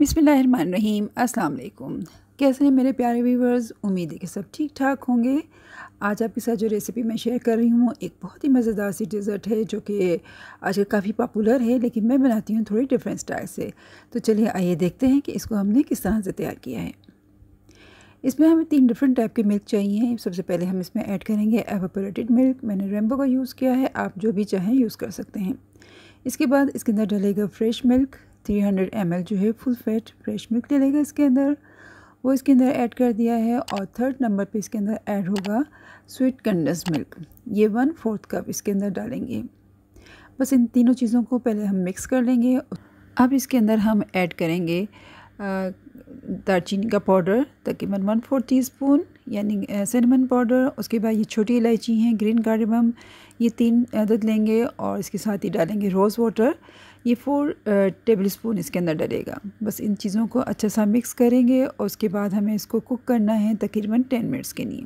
बिसमीम वालेकुम कैसे हैं मेरे प्यारे व्यूवर्स उम्मीद है कि सब ठीक ठाक होंगे आज आपके साथ जो रेसिपी मैं शेयर कर रही हूँ एक बहुत ही मज़ेदार सी डिज़र्ट है जो कि आजकल काफ़ी पॉपुलर है लेकिन मैं बनाती हूँ थोड़ी डिफरेंट स्टाइल से तो चलिए आइए देखते हैं कि इसको हमने किस तरह से तैयार किया है इसमें हमें तीन डिफरेंट टाइप के मिल्क चाहिए सबसे पहले हम इसमें ऐड करेंगे एवोपोरेटेड मिल्क मैंने रेम्बो का यूज़ किया है आप जो भी चाहें यूज़ कर सकते हैं इसके बाद इसके अंदर डलेगा fresh milk three hundred ML एल जो है फुल फैट फ्रेश मिल्क डलेगा इसके अंदर वो इसके अंदर ऐड कर दिया है और थर्ड नंबर पे इसके अंदर ऐड होगा स्वीट कंडेंस मिल्क ये वन फोर्थ कप इसके अंदर डालेंगे बस इन तीनों चीज़ों को पहले हम मिक्स कर लेंगे अब इसके अंदर हम ऐड करेंगे दालचीनी का पाउडर तकरीबन वन फोर टी स्पून यानी सिनेमन पाउडर उसके बाद ये छोटी इलायची हैं ग्रीन कार्डमम ये तीन अदद लेंगे और इसके साथ ही डालेंगे रोज़ वाटर ये फोर टेबल स्पून इसके अंदर डलेगा बस इन चीज़ों को अच्छा सा मिक्स करेंगे और उसके बाद हमें इसको कुक करना है तकरीबन टेन मिनट्स के लिए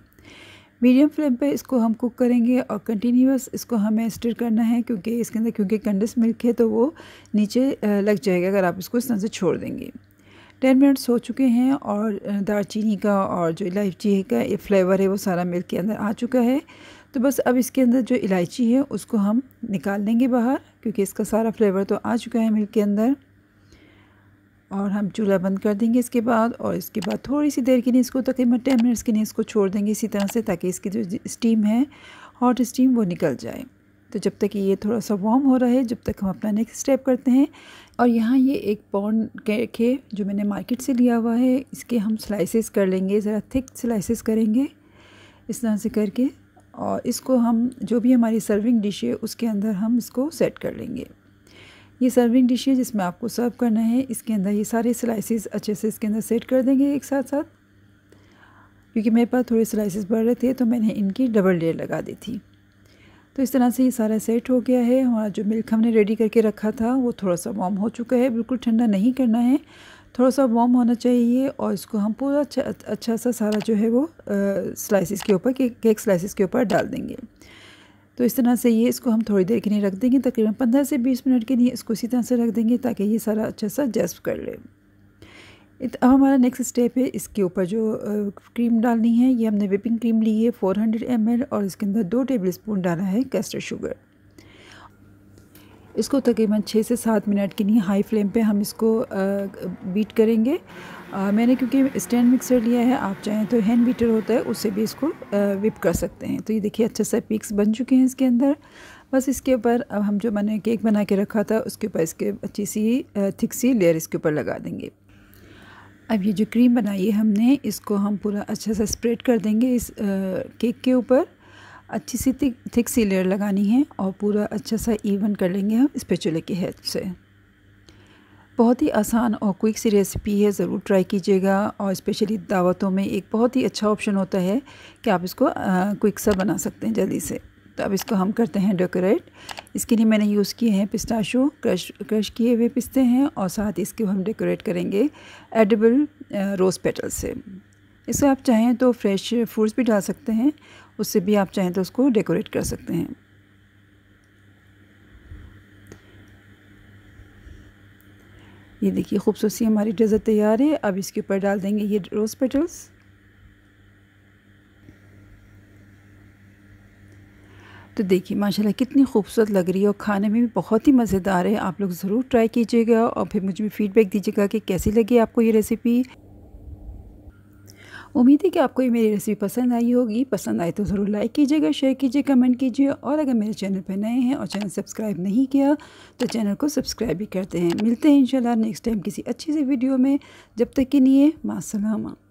मीडियम फ्लेम पे इसको हम कुक करेंगे और कंटिन्यूस इसको हमें स्टिर करना है क्योंकि इसके अंदर क्योंकि कंडस मिल्क है तो वो नीचे लग जाएगा अगर आप इसको इस तरह से छोड़ देंगे टेन मिनट्स हो चुके हैं और दालचीनी का और जो इलायची का ये फ्लेवर है वो सारा मिल्क के अंदर आ चुका है तो बस अब इसके अंदर जो इलायची है उसको हम निकाल लेंगे बाहर क्योंकि इसका सारा फ्लेवर तो आ चुका है मिल्क के अंदर और हम चूल्हा बंद कर देंगे इसके बाद और इसके बाद थोड़ी सी देर के लिए इसको तकरीबन टेन मिनट्स के लिए इसको छोड़ देंगे इसी तरह से ताकि इसकी जो स्टीम है हॉट स्टीम वो निकल जाए तो जब तक ये थोड़ा सा वार्म हो रहा है जब तक हम अपना नेक्स्ट स्टेप करते हैं और यहाँ ये एक पॉन केक है जो मैंने मार्केट से लिया हुआ है इसके हम स्लाइसेस कर लेंगे ज़रा थिक स्लाइसेस करेंगे इस तरह से करके और इसको हम जो भी हमारी सर्विंग डिश है उसके अंदर हम इसको सेट कर लेंगे ये सर्विंग डिश है जिसमें आपको सर्व करना है इसके अंदर ये सारे स्लाइसिस अच्छे से इसके अंदर सेट कर देंगे एक साथ साथ क्योंकि मेरे पास थोड़े स्लाइसिस बढ़ रहे थे तो मैंने इनकी डबल लेयर लगा दी थी तो इस तरह से ये सारा सेट हो गया है हमारा जो मिल्क हमने रेडी करके रखा था वो थोड़ा सा वॉम हो चुका है बिल्कुल ठंडा नहीं करना है थोड़ा सा वॉम होना चाहिए और इसको हम पूरा अच्छा अच्छा सा सारा जो है वो स्लाइसिस के ऊपर के, केक स्लाइसिस के ऊपर डाल देंगे तो इस तरह से ये इसको हम थोड़ी देर के लिए रख देंगे तकरीबन पंद्रह से बीस मिनट के लिए इसको इसी तरह से रख देंगे ताकि ये सारा अच्छा सा जज्ब कर ले अब हमारा नेक्स्ट स्टेप है इसके ऊपर जो क्रीम डालनी है ये हमने विपिंग क्रीम ली है 400 ml और इसके अंदर दो टेबल स्पून डाला है कैस्टर शुगर इसको तकरीबन छः से सात मिनट के लिए हाई फ्लेम पे हम इसको बीट करेंगे आ, मैंने क्योंकि स्टैंड मिक्सर लिया है आप चाहें तो हैंड बीटर होता है उससे भी इसको विप कर सकते हैं तो ये देखिए अच्छे सा पिक्स बन चुके हैं इसके अंदर बस इसके ऊपर अब हम जो मैंने केक बना के रखा था उसके ऊपर इसके अच्छी सी थिक सी लेयर इसके ऊपर लगा देंगे अब ये जो क्रीम बनाई है हमने इसको हम पूरा अच्छे से स्प्रेड कर देंगे इस आ, केक के ऊपर अच्छी सी थिक थिक सी लेयर लगानी है और पूरा अच्छा सा इवन कर लेंगे हम स्पेचुले की हेल्प से बहुत ही आसान और क्विक सी रेसिपी है ज़रूर ट्राई कीजिएगा और स्पेशली दावतों में एक बहुत ही अच्छा ऑप्शन होता है कि आप इसको क्विक सा बना सकते हैं जल्दी से तो अब इसको हम करते हैं डेकोरेट इसके लिए मैंने यूज़ किए हैं पिस्ताशो क्रश क्रश किए हुए पिस्ते हैं और साथ इसको हम डेकोरेट करेंगे एडिबल रोज़ पेटल से इसे आप चाहें तो फ्रेश फ्रूट्स भी डाल सकते हैं उससे भी आप चाहें तो उसको डेकोरेट कर सकते हैं ये देखिए खूबसूरत सी हमारी डेजर्ट तैयार है अब इसके ऊपर डाल देंगे ये रोज़ पेटल्स तो देखिए माशाल्लाह कितनी खूबसूरत लग रही है और खाने में भी बहुत ही मज़ेदार है आप लोग ज़रूर ट्राई कीजिएगा और फिर मुझे भी फीडबैक दीजिएगा कि कैसी लगी आपको ये रेसिपी उम्मीद है कि आपको ये मेरी रेसिपी पसंद आई होगी पसंद आए तो ज़रूर लाइक कीजिएगा शेयर कीजिए कमेंट कीजिए और अगर मेरे चैनल पर नए हैं और चैनल सब्सक्राइब नहीं किया तो चैनल को सब्सक्राइब भी करते हैं मिलते हैं इंशाल्लाह नेक्स्ट टाइम किसी अच्छी सी वीडियो में जब तक के लिए सलामा